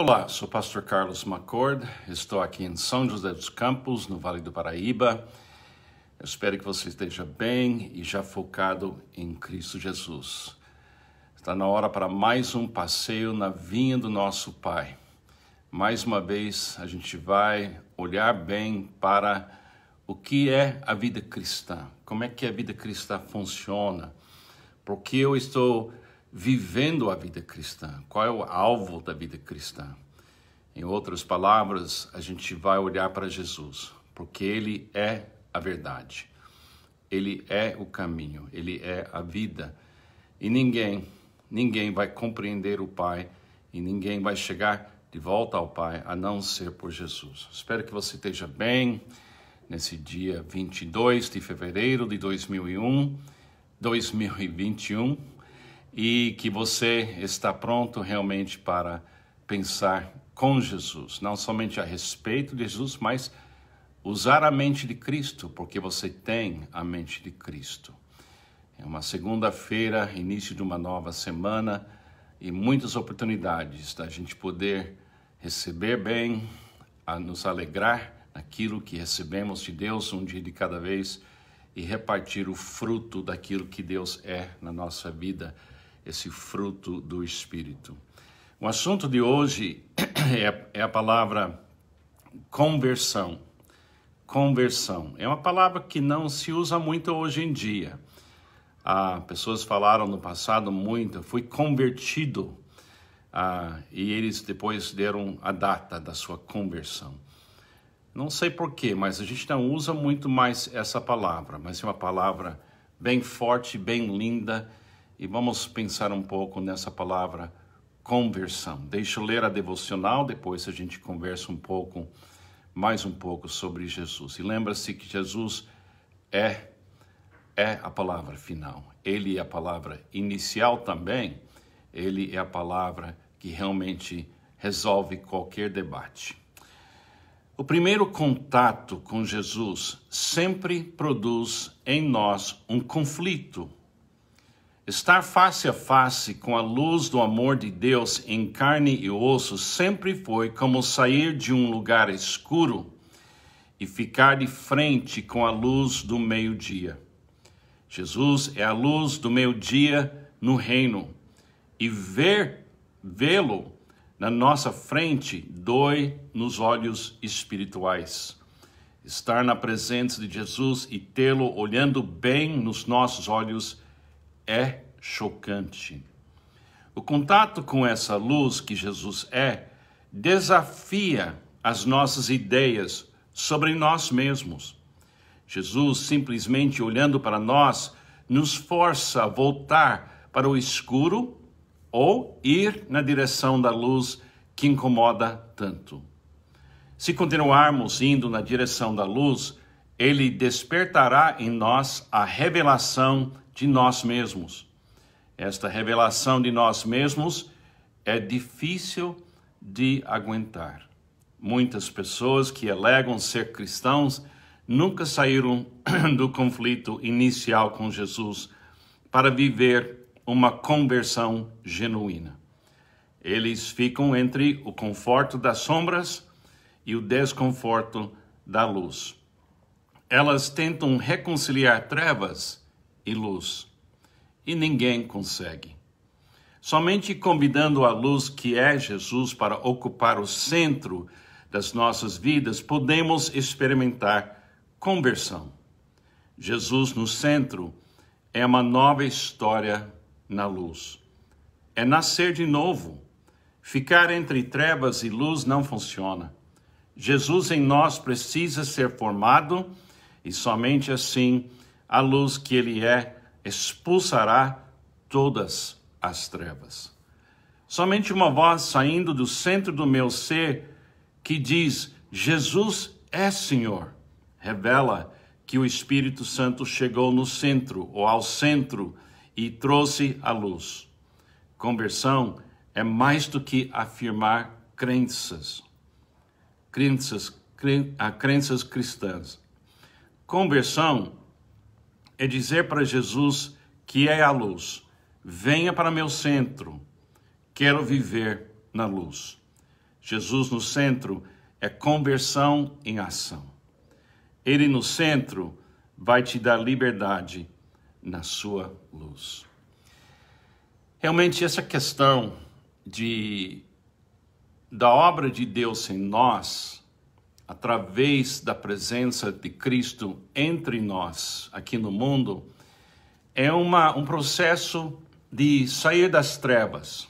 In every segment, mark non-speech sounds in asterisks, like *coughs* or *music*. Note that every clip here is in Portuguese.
Olá, sou o pastor Carlos Macord, estou aqui em São José dos Campos, no Vale do Paraíba. Eu espero que você esteja bem e já focado em Cristo Jesus. Está na hora para mais um passeio na vinha do nosso Pai. Mais uma vez, a gente vai olhar bem para o que é a vida cristã, como é que a vida cristã funciona, porque eu estou vivendo a vida cristã, qual é o alvo da vida cristã. Em outras palavras, a gente vai olhar para Jesus, porque Ele é a verdade, Ele é o caminho, Ele é a vida. E ninguém, ninguém vai compreender o Pai e ninguém vai chegar de volta ao Pai a não ser por Jesus. Espero que você esteja bem nesse dia 22 de fevereiro de 2001, 2021 e que você está pronto realmente para pensar com Jesus, não somente a respeito de Jesus, mas usar a mente de Cristo, porque você tem a mente de Cristo. É uma segunda-feira, início de uma nova semana e muitas oportunidades da gente poder receber bem, a nos alegrar naquilo que recebemos de Deus um dia de cada vez e repartir o fruto daquilo que Deus é na nossa vida esse fruto do Espírito. O assunto de hoje é, é, a palavra conversão. Conversão é uma palavra que não se usa muito hoje em dia. Ah, pessoas falaram no passado muito, fui convertido. Ah, e eles depois deram a data da sua conversão. Não sei porquê, mas a gente não usa muito mais essa palavra, mas é uma palavra bem forte, bem linda e vamos pensar um pouco nessa palavra conversão. Deixa eu ler a devocional, depois a gente conversa um pouco, mais um pouco sobre Jesus. E lembra-se que Jesus é é a palavra final. Ele é a palavra inicial também. Ele é a palavra que realmente resolve qualquer debate. O primeiro contato com Jesus sempre produz em nós um conflito Estar face a face com a luz do amor de Deus em carne e osso sempre foi como sair de um lugar escuro e ficar de frente com a luz do meio-dia. Jesus é a luz do meio-dia no reino e ver vê-lo na nossa frente dói nos olhos espirituais. Estar na presença de Jesus e tê-lo olhando bem nos nossos olhos espirituais é chocante. O contato com essa luz que Jesus é desafia as nossas ideias sobre nós mesmos. Jesus, simplesmente olhando para nós, nos força a voltar para o escuro ou ir na direção da luz que incomoda tanto. Se continuarmos indo na direção da luz, ele despertará em nós a revelação de nós mesmos. Esta revelação de nós mesmos é difícil de aguentar. Muitas pessoas que alegam ser cristãos nunca saíram *clears throat* do conflito inicial com Jesus para viver uma conversão genuína. Eles ficam entre o conforto das sombras e o desconforto da luz. Elas tentam reconciliar trevas e luz. E ninguém consegue. Somente convidando a luz que é Jesus para ocupar o centro das nossas vidas, podemos experimentar conversão. Jesus no centro é uma nova história na luz. É nascer de novo. Ficar entre trevas e luz não funciona. Jesus em nós precisa ser formado e somente assim a luz que ele é expulsará todas as trevas. Somente uma voz saindo do centro do meu ser que diz: Jesus é Senhor, revela que o Espírito Santo chegou no centro ou ao centro e trouxe a luz. Conversão é mais do que afirmar crenças, crenças, ah, crenças cristãs. Conversão é dizer para Jesus, que é a luz, venha para meu centro, quero viver na luz. Jesus no centro é conversão em ação. Ele no centro vai te dar liberdade na sua luz. Realmente essa questão de da obra de Deus em nós através da presença de Cristo entre nós aqui no mundo, é uma, um processo de sair das trevas.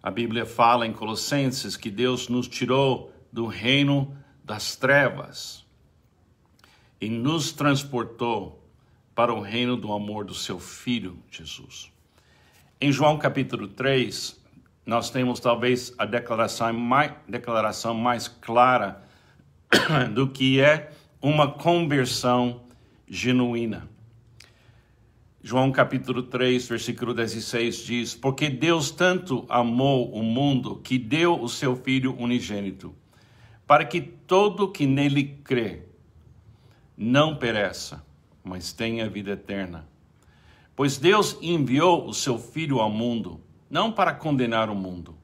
A Bíblia fala em Colossenses que Deus nos tirou do reino das trevas e nos transportou para o reino do amor do seu filho Jesus. Em João capítulo 3, nós temos talvez a declaração mais, declaração mais clara *coughs* do que é uma conversão genuína. João capítulo 3, versículo 16 diz: Porque Deus tanto amou o mundo que deu o seu Filho unigênito, para que todo que nele crê não pereça, mas tenha vida eterna. Pois Deus enviou o seu Filho ao mundo, não para condenar o mundo,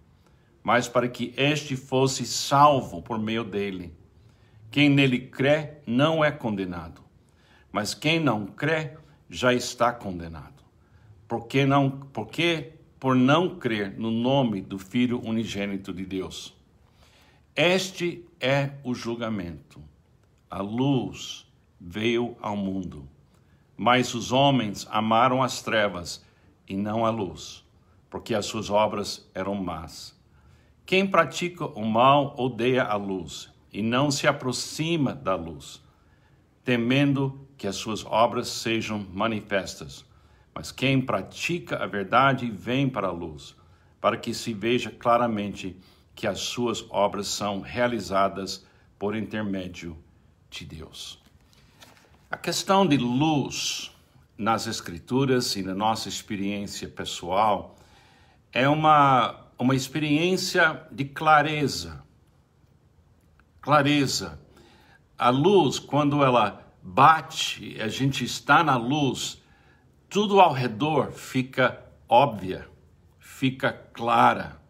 mas para que este fosse salvo por meio dele. Quem nele crê não é condenado, mas quem não crê já está condenado, porque não, porque por não crer no nome do Filho unigênito de Deus. Este é o julgamento. A luz veio ao mundo, mas os homens amaram as trevas e não a luz, porque as suas obras eram más. Quem pratica o mal odeia a luz e não se aproxima da luz, temendo que as suas obras sejam manifestas. Mas quem pratica a verdade vem para a luz, para que se veja claramente que as suas obras são realizadas por intermédio de Deus. A questão de luz nas Escrituras e na nossa experiência pessoal é uma, uma experiência de clareza clareza. A luz, quando ela bate, a gente está na luz, tudo ao redor fica óbvia, fica clara,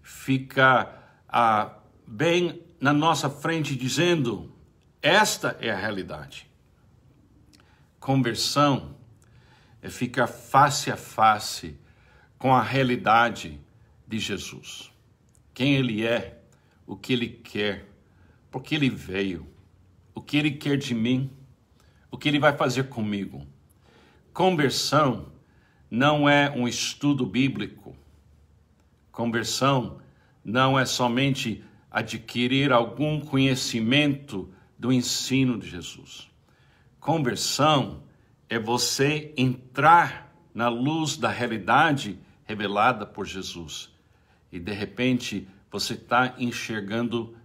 fica ah, bem na nossa frente, dizendo: esta é a realidade. Conversão é eh, ficar face a face com a realidade de Jesus. Quem ele é, o que ele quer, porque ele veio, o que ele quer de mim, o que ele vai fazer comigo. Conversão não é um estudo bíblico. Conversão não é somente adquirir algum conhecimento do ensino de Jesus. Conversão é você entrar na luz da realidade revelada por Jesus e de repente você está enxergando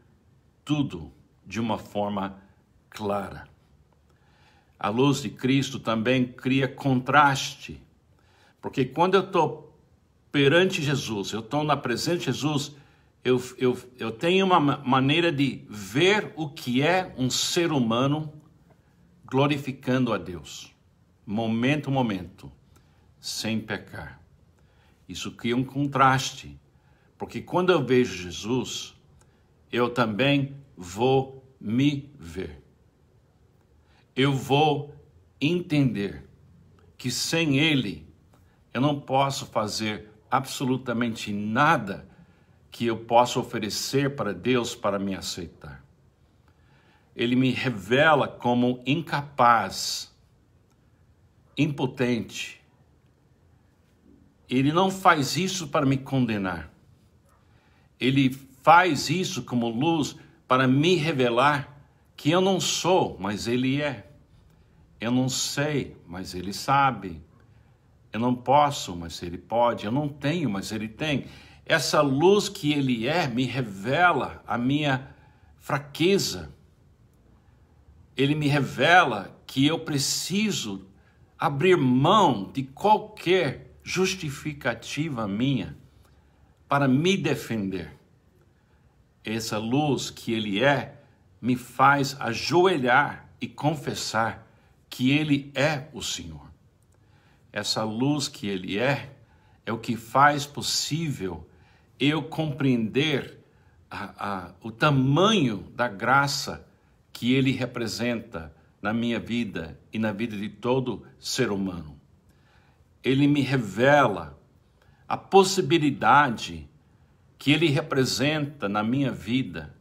tudo de uma forma clara. A luz de Cristo também cria contraste, porque quando eu estou perante Jesus, eu estou na presença de Jesus, eu, eu, eu tenho uma maneira de ver o que é um ser humano glorificando a Deus, momento a momento, sem pecar. Isso cria um contraste, porque quando eu vejo Jesus, eu também vou me ver. Eu vou entender que sem Ele eu não posso fazer absolutamente nada que eu possa oferecer para Deus para me aceitar. Ele me revela como incapaz, impotente. Ele não faz isso para me condenar. Ele faz isso como luz para me revelar que eu não sou, mas Ele é. Eu não sei, mas Ele sabe. Eu não posso, mas Ele pode. Eu não tenho, mas Ele tem. Essa luz que Ele é me revela a minha fraqueza. Ele me revela que eu preciso abrir mão de qualquer justificativa minha para me defender essa luz que Ele é, me faz ajoelhar e confessar que Ele é o Senhor. Essa luz que Ele é, é o que faz possível eu compreender a, a, o tamanho da graça que Ele representa na minha vida e na vida de todo ser humano. Ele me revela a possibilidade que ele representa na minha vida,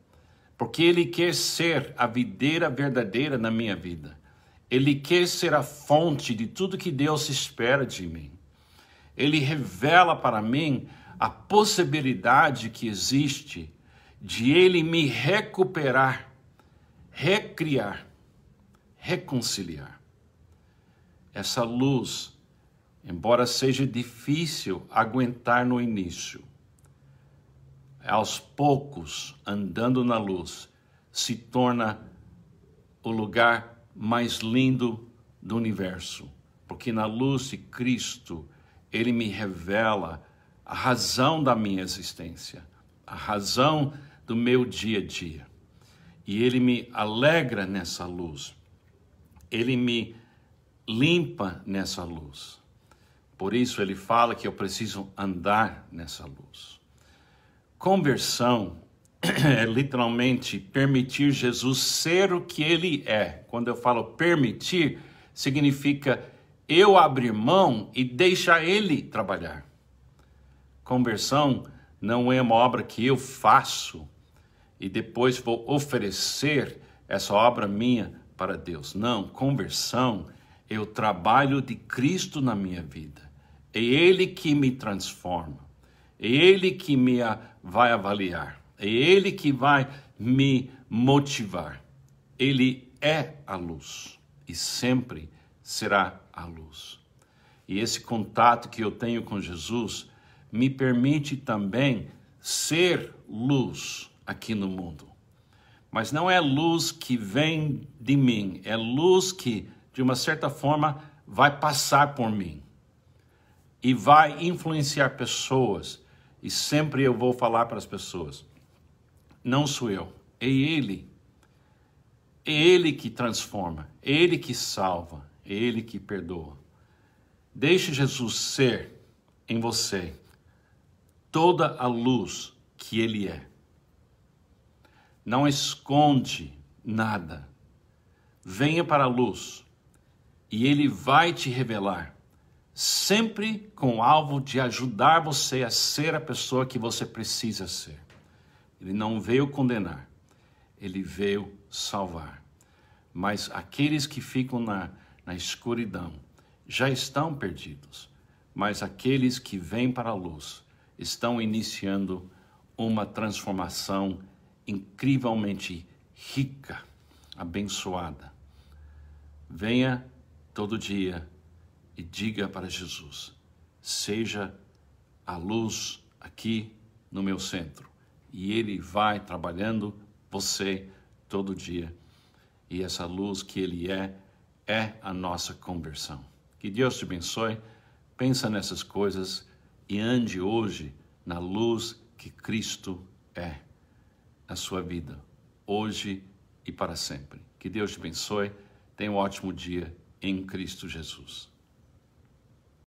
porque ele quer ser a videira verdadeira na minha vida. Ele quer ser a fonte de tudo que Deus espera de mim. Ele revela para mim a possibilidade que existe de ele me recuperar, recriar, reconciliar. Essa luz, embora seja difícil aguentar no início, aos poucos, andando na luz, se torna o lugar mais lindo do universo, porque na luz de Cristo ele me revela a razão da minha existência, a razão do meu dia a dia. E ele me alegra nessa luz, ele me limpa nessa luz. Por isso ele fala que eu preciso andar nessa luz. Conversão *clears throat* é literalmente permitir Jesus ser o que ele é. Quando eu falo permitir, significa eu abrir mão e deixar ele trabalhar. Conversão não é uma obra que eu faço e depois vou oferecer essa obra minha para Deus. Não, conversão é o trabalho de Cristo na minha vida. É ele que me transforma. É Ele que me vai avaliar. É Ele que vai me motivar. Ele é a luz e sempre será a luz. E esse contato que eu tenho com Jesus me permite também ser luz aqui no mundo. Mas não é luz que vem de mim, é luz que, de uma certa forma, vai passar por mim e vai influenciar pessoas e sempre eu vou falar para as pessoas: não sou eu, é Ele. É Ele que transforma, é Ele que salva, é Ele que perdoa. Deixe Jesus ser em você toda a luz que Ele é. Não esconde nada. Venha para a luz e Ele vai te revelar sempre com o alvo de ajudar você a ser a pessoa que você precisa ser. Ele não veio condenar, ele veio salvar. Mas aqueles que ficam na, na escuridão já estão perdidos, mas aqueles que vêm para a luz estão iniciando uma transformação incrivelmente rica, abençoada. Venha todo dia e diga para Jesus: seja a luz aqui no meu centro. E Ele vai trabalhando você todo dia. E essa luz que Ele é, é a nossa conversão. Que Deus te abençoe, pensa nessas coisas e ande hoje na luz que Cristo é na sua vida, hoje e para sempre. Que Deus te abençoe, tenha um ótimo dia em Cristo Jesus.